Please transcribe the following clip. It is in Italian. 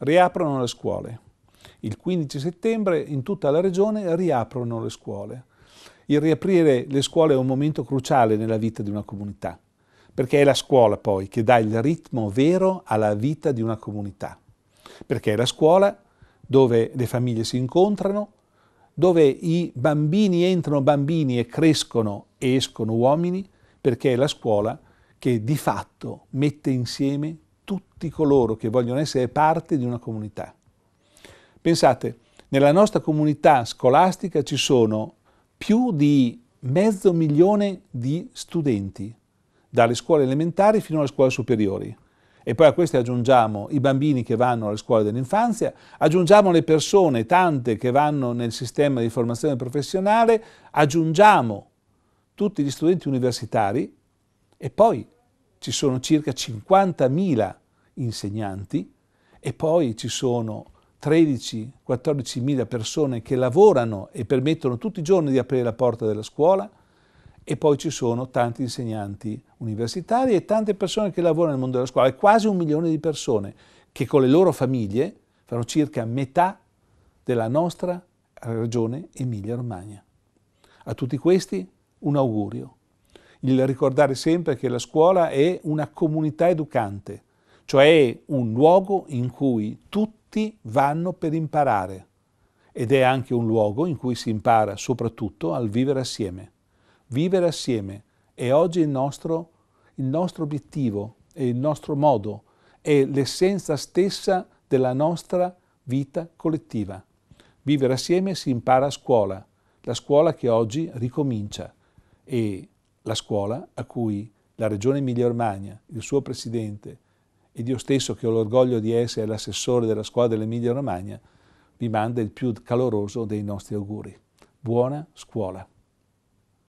Riaprono le scuole. Il 15 settembre in tutta la regione riaprono le scuole. Il riaprire le scuole è un momento cruciale nella vita di una comunità, perché è la scuola poi che dà il ritmo vero alla vita di una comunità, perché è la scuola dove le famiglie si incontrano, dove i bambini entrano bambini e crescono e escono uomini, perché è la scuola che di fatto mette insieme tutti coloro che vogliono essere parte di una comunità. Pensate, nella nostra comunità scolastica ci sono più di mezzo milione di studenti, dalle scuole elementari fino alle scuole superiori. E poi a queste aggiungiamo i bambini che vanno alle scuole dell'infanzia, aggiungiamo le persone, tante che vanno nel sistema di formazione professionale, aggiungiamo tutti gli studenti universitari e poi ci sono circa 50.000 insegnanti e poi ci sono 13-14 mila persone che lavorano e permettono tutti i giorni di aprire la porta della scuola e poi ci sono tanti insegnanti universitari e tante persone che lavorano nel mondo della scuola, è quasi un milione di persone che con le loro famiglie fanno circa metà della nostra regione Emilia-Romagna. A tutti questi un augurio, il ricordare sempre che la scuola è una comunità educante, cioè un luogo in cui tutti vanno per imparare ed è anche un luogo in cui si impara soprattutto al vivere assieme. Vivere assieme è oggi il nostro, il nostro obiettivo, è il nostro modo, è l'essenza stessa della nostra vita collettiva. Vivere assieme si impara a scuola, la scuola che oggi ricomincia e la scuola a cui la Regione Emilia-Romagna, il suo Presidente, ed io stesso che ho l'orgoglio di essere l'assessore della squadra dell'Emilia Romagna, vi manda il più caloroso dei nostri auguri. Buona scuola!